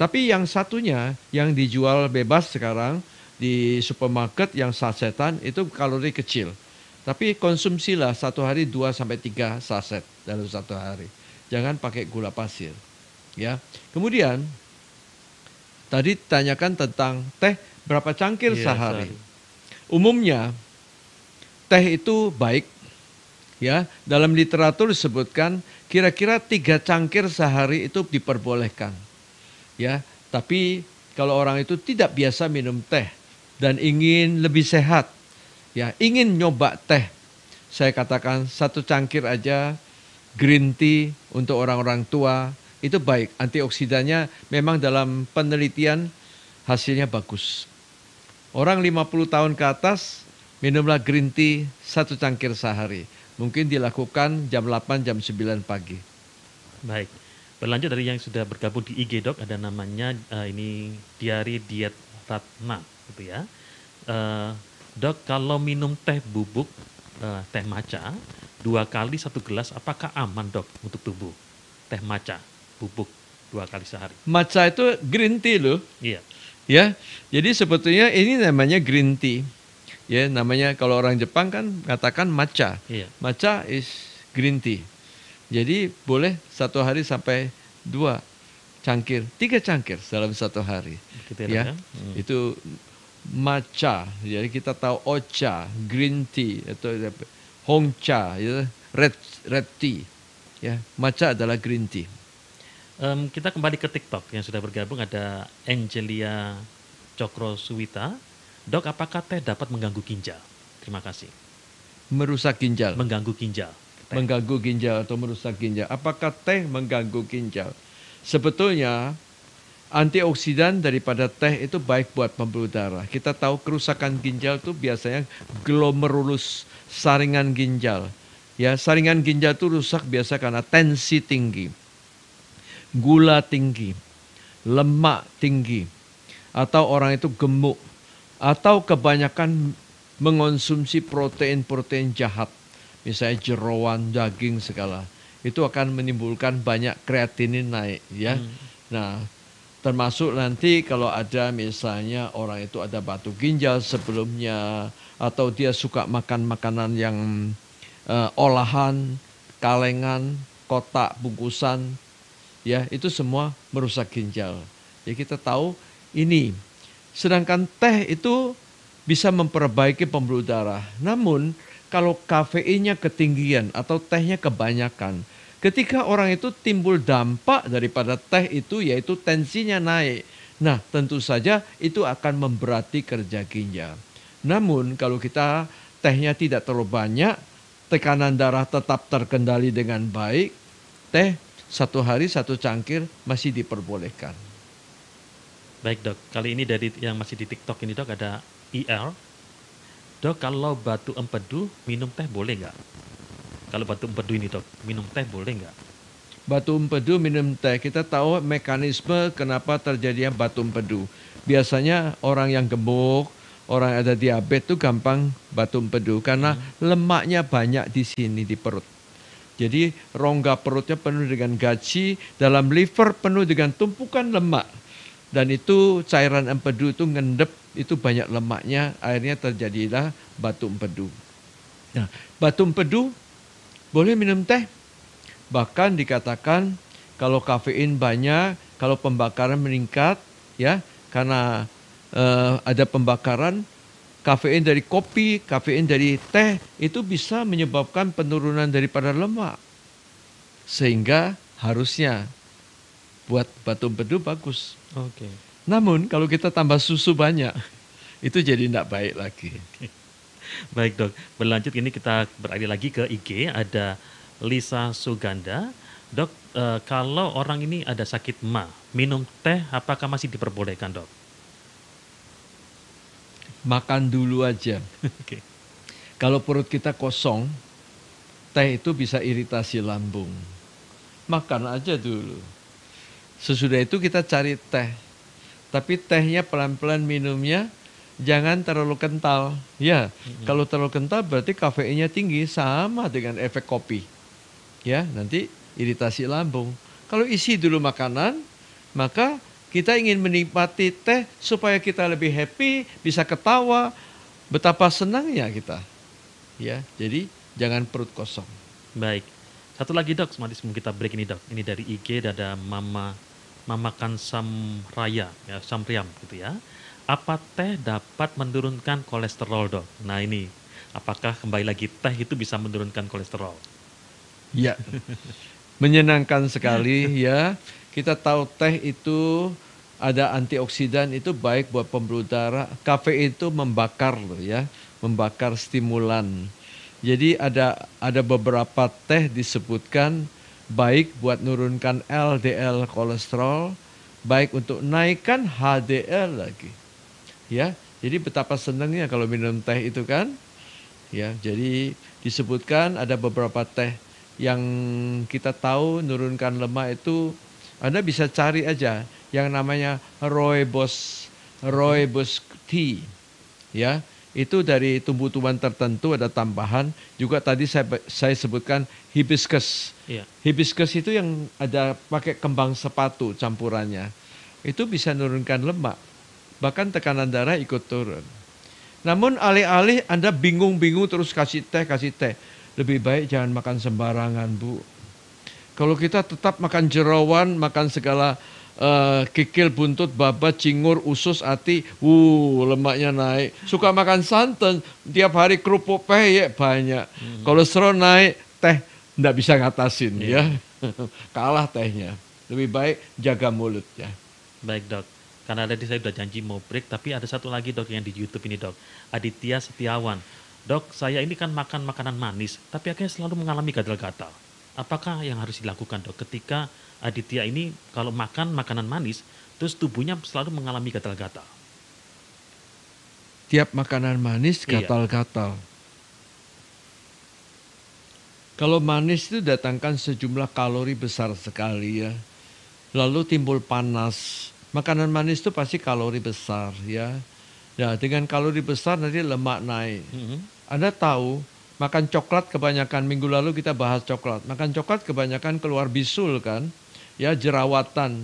[SPEAKER 2] Tapi yang satunya yang dijual bebas sekarang di supermarket yang sasetan itu kalori kecil. Tapi konsumsilah satu hari dua sampai tiga saset dalam satu hari. Jangan pakai gula pasir. Ya. Kemudian Tadi tanyakan tentang teh berapa cangkir yeah, sehari. sehari. Umumnya teh itu baik ya dalam literatur disebutkan kira-kira tiga cangkir sehari itu diperbolehkan ya tapi kalau orang itu tidak biasa minum teh dan ingin lebih sehat ya ingin nyoba teh saya katakan satu cangkir aja green tea untuk orang-orang tua itu baik. Antioksidannya memang dalam penelitian hasilnya bagus. Orang 50 tahun ke atas minumlah green tea satu cangkir sehari. Mungkin dilakukan jam 8 jam 9 pagi.
[SPEAKER 1] Baik. Berlanjut dari yang sudah bergabung di IG Dok ada namanya uh, ini diari diet Ratna gitu ya. Uh, dok kalau minum teh bubuk uh, teh maca dua kali satu gelas apakah aman dok untuk tubuh teh maca? bubuk dua kali sehari.
[SPEAKER 2] Matcha itu green tea loh. Iya. Ya. Jadi sebetulnya ini namanya green tea. Ya, namanya kalau orang Jepang kan katakan matcha. Iya. Matcha is green tea. Jadi boleh satu hari sampai dua cangkir, tiga cangkir dalam satu hari. Gitu ya. Ya, ya. Hmm. Itu matcha. Jadi kita tahu ocha, green tea atau hongcha, ya, red red tea. Ya, matcha adalah green tea.
[SPEAKER 1] Um, kita kembali ke TikTok yang sudah bergabung ada Angelia Cokro Suwita. Dok, apakah teh dapat mengganggu ginjal? Terima kasih. Merusak ginjal. Mengganggu ginjal. Teh. Mengganggu ginjal atau merusak ginjal. Apakah
[SPEAKER 2] teh mengganggu ginjal? Sebetulnya antioksidan daripada teh itu baik buat pembuluh darah. Kita tahu kerusakan ginjal itu biasanya glomerulus, saringan ginjal. Ya, saringan ginjal itu rusak biasa karena tensi tinggi gula tinggi, lemak tinggi, atau orang itu gemuk, atau kebanyakan mengonsumsi protein-protein jahat, misalnya jerawan daging segala, itu akan menimbulkan banyak kreatinin naik, ya. Hmm. Nah, termasuk nanti kalau ada misalnya orang itu ada batu ginjal sebelumnya atau dia suka makan makanan yang uh, olahan, kalengan, kotak bungkusan ya itu semua merusak ginjal. Ya kita tahu ini. Sedangkan teh itu bisa memperbaiki pembuluh darah. Namun kalau kafeinnya ketinggian atau tehnya kebanyakan, ketika orang itu timbul dampak daripada teh itu yaitu tensinya naik. Nah, tentu saja itu akan memberati kerja ginjal. Namun kalau kita tehnya tidak terlalu banyak, tekanan darah tetap terkendali dengan baik, teh satu hari satu cangkir masih diperbolehkan.
[SPEAKER 1] Baik dok, kali ini dari yang masih di TikTok ini dok ada IR. Dok kalau batu empedu minum teh boleh nggak? Kalau batu empedu ini dok minum teh boleh nggak?
[SPEAKER 2] Batu empedu minum teh kita tahu mekanisme kenapa terjadinya batu empedu. Biasanya orang yang gemuk, orang yang ada diabetes itu gampang batu empedu karena hmm. lemaknya banyak di sini di perut. Jadi rongga perutnya penuh dengan gaji, dalam liver penuh dengan tumpukan lemak. Dan itu cairan empedu itu ngendep, itu banyak lemaknya, akhirnya terjadilah batu empedu. Nah, batu empedu boleh minum teh. Bahkan dikatakan kalau kafein banyak, kalau pembakaran meningkat, ya karena uh, ada pembakaran kafein dari kopi, kafein dari teh itu bisa menyebabkan penurunan daripada lemak. Sehingga harusnya buat batu bedu bagus. Oke. Okay. Namun kalau kita tambah susu banyak itu
[SPEAKER 1] jadi tidak baik lagi. Baik dok, berlanjut ini kita beralih lagi ke IG ada Lisa Suganda. Dok, e, kalau orang ini ada sakit ma, minum teh apakah masih diperbolehkan dok?
[SPEAKER 2] makan dulu aja.
[SPEAKER 1] Okay. Kalau
[SPEAKER 2] perut kita kosong, teh itu bisa iritasi lambung. Makan aja dulu. Sesudah itu kita cari teh. Tapi tehnya pelan-pelan minumnya, jangan terlalu kental. Ya, mm-hmm. kalau terlalu kental berarti kafeinnya tinggi sama dengan efek kopi. Ya, nanti iritasi lambung. Kalau isi dulu makanan, maka kita ingin menikmati teh supaya kita lebih happy, bisa ketawa, betapa senangnya kita.
[SPEAKER 1] Ya, jadi jangan perut kosong. Baik. Satu lagi dok, sebelum kita break ini dok. Ini dari IG ada Mama Mama sam Raya, ya, priam gitu ya. Apa teh dapat menurunkan kolesterol dok? Nah ini, apakah kembali lagi teh itu bisa menurunkan kolesterol?
[SPEAKER 2] Ya, menyenangkan sekali ya. Kita tahu teh itu ada antioksidan itu baik buat pembuluh darah. Kafein itu membakar loh ya, membakar stimulan. Jadi ada ada beberapa teh disebutkan baik buat nurunkan LDL kolesterol, baik untuk naikkan HDL lagi. Ya, jadi betapa senangnya kalau minum teh itu kan. Ya, jadi disebutkan ada beberapa teh yang kita tahu nurunkan lemak itu anda bisa cari aja yang namanya rooibos rooibos tea. Ya, itu dari tumbuh-tumbuhan tertentu ada tambahan. Juga tadi saya saya sebutkan hibiscus. Yeah. Hibiscus itu yang ada pakai kembang sepatu campurannya. Itu bisa menurunkan lemak, bahkan tekanan darah ikut turun. Namun alih-alih Anda bingung-bingung terus kasih teh, kasih teh. Lebih baik jangan makan sembarangan, Bu kalau kita tetap makan jerawan, makan segala uh, kikil, buntut, babat, cingur, usus, ati, wuh lemaknya naik. Suka makan santan, tiap hari kerupuk peyek banyak. Hmm. Kolesterol naik, teh ndak bisa ngatasin yeah. ya. Kalah tehnya. Lebih baik jaga mulut ya.
[SPEAKER 1] Baik dok karena tadi saya sudah janji mau break, tapi ada satu lagi dok yang di YouTube ini dok, Aditya Setiawan. Dok, saya ini kan makan makanan manis, tapi akhirnya selalu mengalami gatal-gatal apakah yang harus dilakukan dok ketika Aditya ini kalau makan makanan manis terus tubuhnya selalu mengalami gatal-gatal?
[SPEAKER 2] Tiap makanan manis gatal-gatal. Iya. Kalau manis itu datangkan sejumlah kalori besar sekali ya. Lalu timbul panas. Makanan manis itu pasti kalori besar ya. Nah, dengan kalori besar nanti lemak naik. Mm -hmm. Anda tahu Makan coklat kebanyakan minggu lalu kita bahas coklat. Makan coklat kebanyakan keluar bisul kan, ya jerawatan.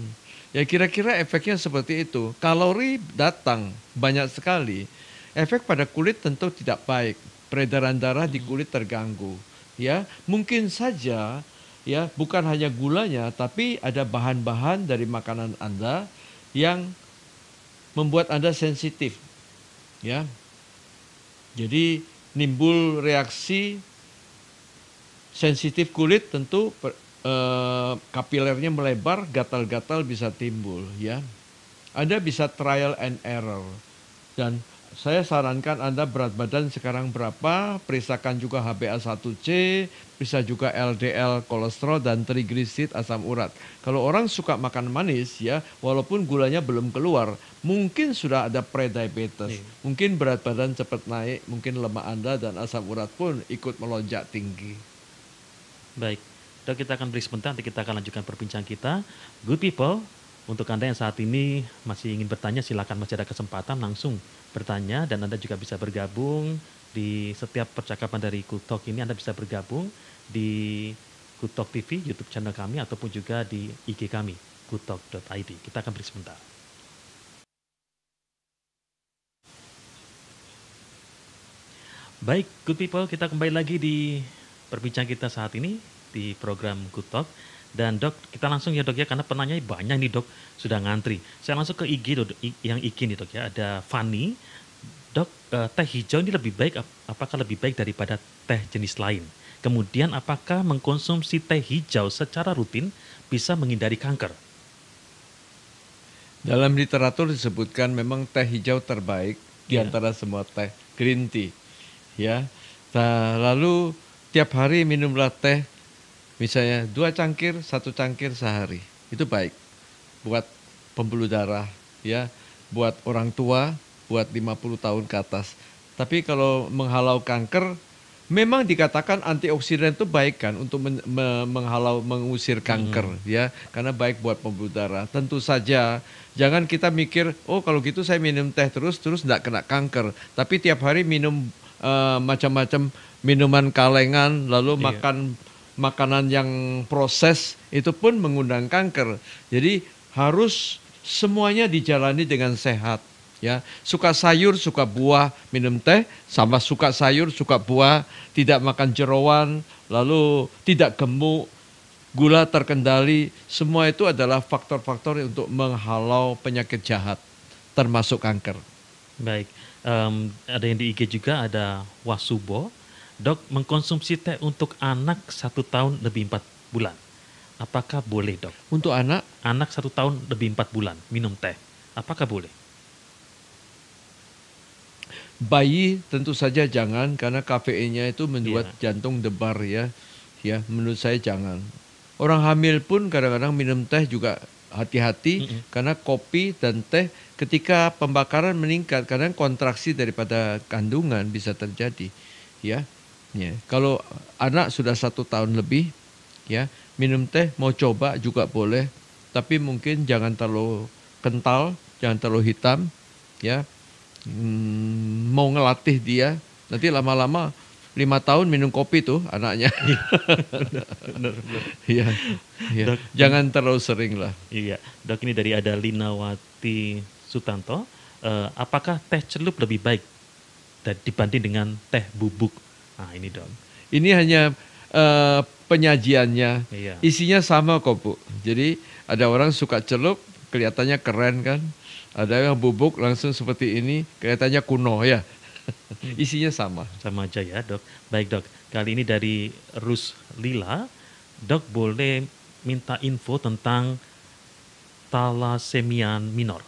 [SPEAKER 2] Ya kira-kira efeknya seperti itu. Kalori datang banyak sekali. Efek pada kulit tentu tidak baik. Peredaran darah di kulit terganggu. Ya, mungkin saja ya bukan hanya gulanya tapi ada bahan-bahan dari makanan Anda yang membuat Anda sensitif. Ya. Jadi nimbul reaksi sensitif kulit tentu eh, kapilernya melebar, gatal-gatal bisa timbul ya. Anda bisa trial and error dan saya sarankan Anda berat badan sekarang berapa, periksakan juga HbA1c, bisa juga LDL kolesterol dan trigliserid asam urat. Kalau orang suka makan manis ya, walaupun gulanya belum keluar, mungkin sudah ada prediabetes. Yeah. Mungkin berat badan cepat naik, mungkin lemak Anda dan asam urat
[SPEAKER 1] pun ikut melonjak tinggi. Baik. kita akan beri sebentar, nanti kita akan lanjutkan perbincangan kita. Good people, untuk Anda yang saat ini masih ingin bertanya, silakan masih ada kesempatan langsung bertanya dan Anda juga bisa bergabung di setiap percakapan dari Kutok ini Anda bisa bergabung di Kutok TV YouTube channel kami ataupun juga di IG kami kutok.id. Kita akan beri sebentar. Baik, good people, kita kembali lagi di perbincangan kita saat ini di program Kutok. Dan dok, kita langsung ya dok ya, karena penanya banyak nih dok, sudah ngantri. Saya langsung ke IG dok, yang IG nih dok ya, ada Fani. Dok, eh, teh hijau ini lebih baik, apakah lebih baik daripada teh jenis lain? Kemudian apakah mengkonsumsi teh hijau secara rutin bisa menghindari kanker? Dalam literatur disebutkan memang
[SPEAKER 2] teh hijau terbaik di yeah. antara semua teh green tea. Ya. Nah, lalu tiap hari minumlah teh Misalnya dua cangkir, satu cangkir sehari. Itu baik buat pembuluh darah ya, buat orang tua, buat 50 tahun ke atas. Tapi kalau menghalau kanker, memang dikatakan antioksidan itu baik kan untuk men me menghalau mengusir kanker hmm. ya karena baik buat pembuluh darah tentu saja jangan kita mikir oh kalau gitu saya minum teh terus terus tidak kena kanker tapi tiap hari minum uh, macam-macam minuman kalengan lalu iya. makan makanan yang proses itu pun mengundang kanker. Jadi harus semuanya dijalani dengan sehat ya. Suka sayur, suka buah, minum teh, sama suka sayur, suka buah, tidak makan jerawan, lalu tidak gemuk, gula terkendali, semua itu adalah faktor-faktor untuk menghalau penyakit jahat termasuk
[SPEAKER 1] kanker. Baik, um, ada yang di IG juga ada Wasubo Dok, mengkonsumsi teh untuk anak satu tahun lebih empat bulan. Apakah boleh dok? Untuk anak? Anak satu tahun lebih empat bulan minum teh. Apakah boleh? Bayi tentu saja jangan karena kafeinnya itu
[SPEAKER 2] membuat yeah. jantung debar ya. Ya, menurut saya jangan. Orang hamil pun kadang-kadang minum teh juga hati-hati mm -hmm. karena kopi dan teh ketika pembakaran meningkat karena kontraksi daripada kandungan bisa terjadi ya Ya, kalau anak sudah satu tahun lebih, ya minum teh mau coba juga boleh, tapi mungkin jangan terlalu kental, jangan terlalu hitam, ya. Hmm, mau ngelatih dia, nanti lama-lama lima
[SPEAKER 1] tahun minum kopi tuh anaknya. Iya. Iya. iya. Jangan terlalu sering lah. Iya. Dok ini dari ada Linawati Sutanto. Uh, apakah teh celup lebih baik dibanding dengan teh bubuk? Nah ini dong.
[SPEAKER 2] Ini hanya uh, penyajiannya. Iya. Isinya sama kok bu. Jadi ada orang suka celup, kelihatannya keren kan. Ada yang bubuk langsung
[SPEAKER 1] seperti ini, kelihatannya kuno ya. Hmm. Isinya sama. Sama aja ya dok. Baik dok, kali ini dari Rus Lila. Dok boleh minta info tentang talasemia minor.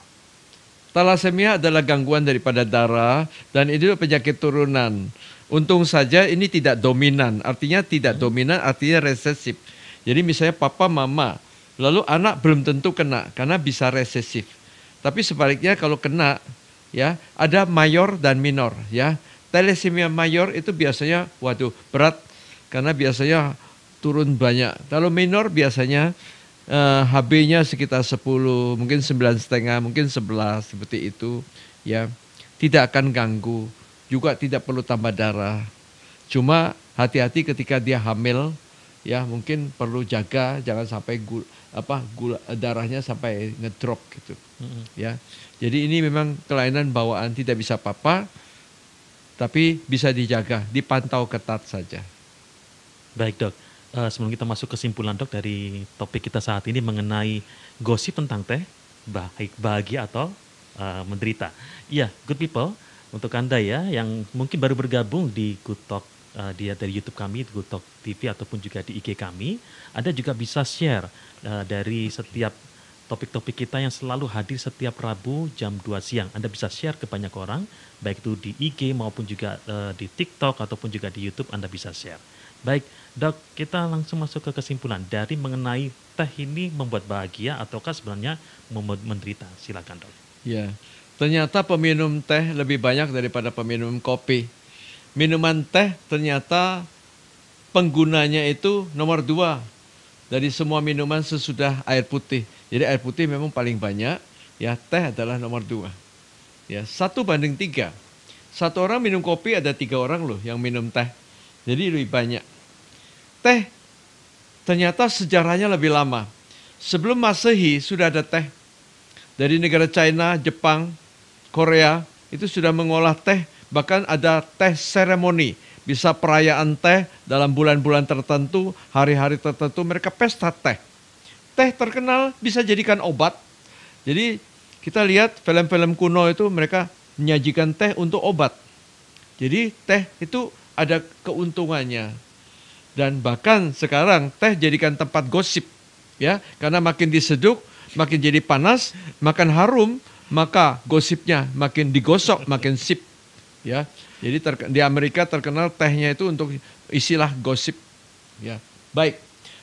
[SPEAKER 1] Talasemia
[SPEAKER 2] adalah gangguan daripada darah dan itu penyakit turunan. Untung saja ini tidak dominan, artinya tidak hmm. dominan artinya resesif. Jadi misalnya papa mama, lalu anak belum tentu kena karena bisa resesif. Tapi sebaliknya kalau kena ya ada mayor dan minor ya. Telesemia mayor itu biasanya waduh berat karena biasanya turun banyak. Kalau minor biasanya eh, HB-nya sekitar 10, mungkin sembilan setengah, mungkin 11 seperti itu ya. Tidak akan ganggu juga tidak perlu tambah darah. Cuma hati-hati ketika dia hamil ya mungkin perlu jaga jangan sampai gula, apa gula, darahnya sampai ngedrop gitu. Mm-hmm. Ya. Jadi ini memang kelainan bawaan tidak bisa apa-apa tapi bisa dijaga, dipantau ketat
[SPEAKER 1] saja. Baik, Dok. Uh, sebelum kita masuk kesimpulan, Dok, dari topik kita saat ini mengenai gosip tentang teh baik bahagia atau uh, menderita. Iya, yeah, good people untuk Anda ya yang mungkin baru bergabung di Gutok uh, eh, dia dari YouTube kami, Gutok TV ataupun juga di IG kami, Anda juga bisa share uh, dari setiap topik-topik kita yang selalu hadir setiap Rabu jam 2 siang. Anda bisa share ke banyak orang, baik itu di IG maupun juga uh, di TikTok ataupun juga di YouTube Anda bisa share. Baik, Dok, kita langsung masuk ke kesimpulan dari mengenai teh ini membuat bahagia ataukah sebenarnya membuat menderita. Silakan, Dok.
[SPEAKER 2] Ya. Yeah Ternyata peminum teh lebih banyak daripada peminum kopi. Minuman teh ternyata penggunanya itu nomor dua dari semua minuman sesudah air putih. Jadi air putih memang paling banyak, ya teh adalah nomor dua. Ya satu banding tiga. Satu orang minum kopi ada tiga orang loh yang minum teh. Jadi lebih banyak. Teh ternyata sejarahnya lebih lama. Sebelum masehi sudah ada teh dari negara China, Jepang, Korea itu sudah mengolah teh, bahkan ada teh seremoni. Bisa perayaan teh dalam bulan-bulan tertentu, hari-hari tertentu mereka pesta teh. Teh terkenal bisa jadikan obat. Jadi kita lihat film-film kuno itu mereka menyajikan teh untuk obat. Jadi teh itu ada keuntungannya. Dan bahkan sekarang teh jadikan tempat gosip ya, karena makin diseduk, makin jadi panas, makan harum, maka gosipnya makin digosok, makin sip. Ya. Jadi di Amerika terkenal tehnya itu untuk istilah gosip. Ya. Baik.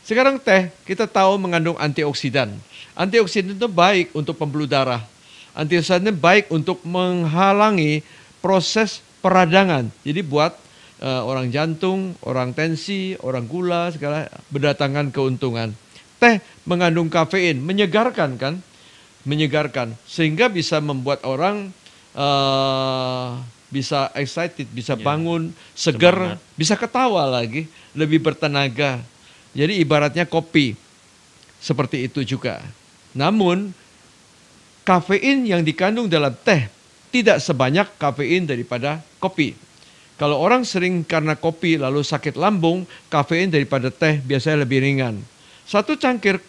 [SPEAKER 2] Sekarang teh kita tahu mengandung antioksidan. Antioksidan itu baik untuk pembuluh darah. Antioksidan baik untuk menghalangi proses peradangan. Jadi buat eh, orang jantung, orang tensi, orang gula segala berdatangan keuntungan. Teh mengandung kafein, menyegarkan kan? menyegarkan sehingga bisa membuat orang uh, bisa excited, bisa iya. bangun, seger, bisa ketawa lagi, lebih bertenaga. Jadi ibaratnya kopi seperti itu juga. Namun kafein yang dikandung dalam teh tidak sebanyak kafein daripada kopi. Kalau orang sering karena kopi lalu sakit lambung, kafein daripada teh biasanya lebih ringan. Satu cangkir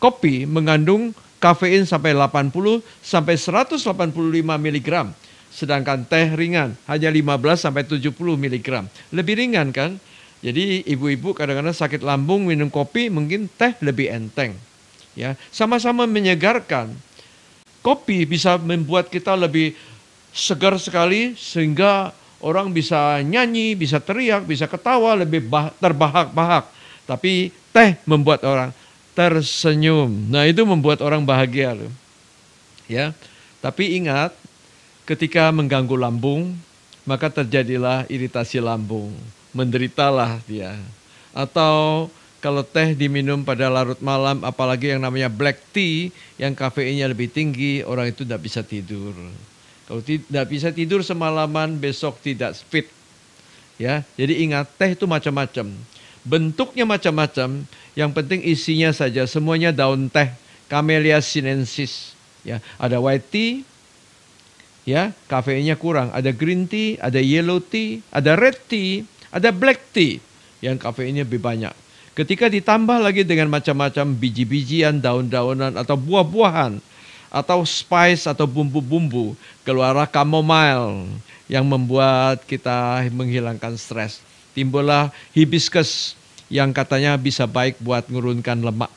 [SPEAKER 2] kopi mengandung kafein sampai 80 sampai 185 mg. Sedangkan teh ringan hanya 15 sampai 70 mg. Lebih ringan kan? Jadi ibu-ibu kadang-kadang sakit lambung minum kopi mungkin teh lebih enteng. Ya, sama-sama menyegarkan. Kopi bisa membuat kita lebih segar sekali sehingga orang bisa nyanyi, bisa teriak, bisa ketawa, lebih terbahak-bahak. Tapi teh membuat orang tersenyum. Nah, itu membuat orang bahagia loh. Ya. Tapi ingat, ketika mengganggu lambung, maka terjadilah iritasi lambung. Menderitalah dia. Atau kalau teh diminum pada larut malam, apalagi yang namanya black tea, yang kafeinnya lebih tinggi, orang itu tidak bisa tidur. Kalau tidak bisa tidur semalaman, besok tidak fit. Ya, jadi ingat teh itu macam-macam bentuknya macam-macam, yang penting isinya saja semuanya daun teh Camellia sinensis. Ya, ada white tea, ya, kafeinnya kurang, ada green tea, ada yellow tea, ada red tea, ada black tea yang kafeinnya lebih banyak. Ketika ditambah lagi dengan macam-macam biji-bijian, daun-daunan atau buah-buahan, atau spice atau bumbu-bumbu keluarlah chamomile yang membuat kita menghilangkan stres. Timbullah hibiscus yang katanya bisa baik buat ngurunkan lemak.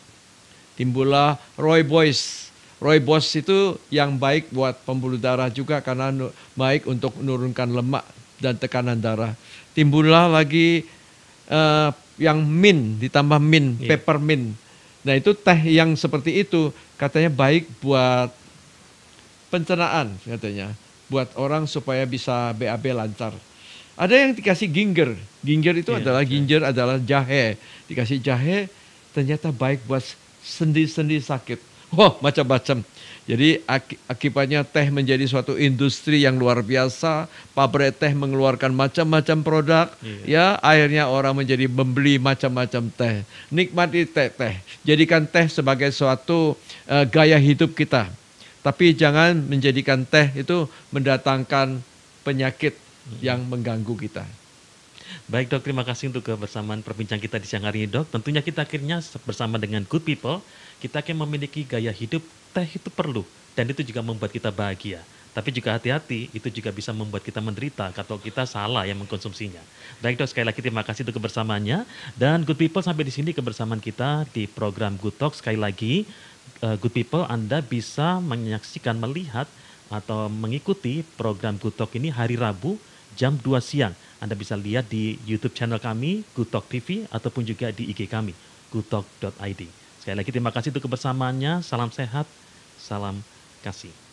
[SPEAKER 2] Timbullah rooibos. Rooibos itu yang baik buat pembuluh darah juga karena baik untuk menurunkan lemak dan tekanan darah. Timbullah lagi uh, yang mint ditambah mint, yeah. peppermint. Nah, itu teh yang seperti itu katanya baik buat pencernaan katanya buat orang supaya bisa BAB lancar. Ada yang dikasih ginger. Ginger itu yeah, adalah okay. Iya. ginger adalah jahe. Dikasih jahe ternyata baik buat sendi-sendi sakit. Wah, macam-macam. Jadi ak akibatnya teh menjadi suatu industri yang luar biasa. Pabrik teh mengeluarkan macam-macam produk. Yeah. Ya, akhirnya orang menjadi membeli macam-macam teh. Nikmati teh-teh. Jadikan teh sebagai suatu uh, gaya hidup kita. Tapi jangan menjadikan teh itu
[SPEAKER 1] mendatangkan penyakit yang mengganggu kita. Baik dok, terima kasih untuk kebersamaan perbincang kita di siang hari ini dok. Tentunya kita akhirnya bersama dengan good people, kita akan memiliki gaya hidup teh itu perlu dan itu juga membuat kita bahagia. Tapi juga hati-hati, itu juga bisa membuat kita menderita kalau kita salah yang mengkonsumsinya. Baik dok, sekali lagi terima kasih untuk kebersamaannya. Dan good people sampai di sini kebersamaan kita di program Good Talk. Sekali lagi, eh, good people Anda bisa menyaksikan, melihat atau mengikuti program Good Talk ini hari Rabu jam 2 siang. Anda bisa lihat di YouTube channel kami, Gutok TV, ataupun juga di IG kami, gutok.id. Sekali lagi terima kasih untuk kebersamaannya. Salam sehat, salam kasih.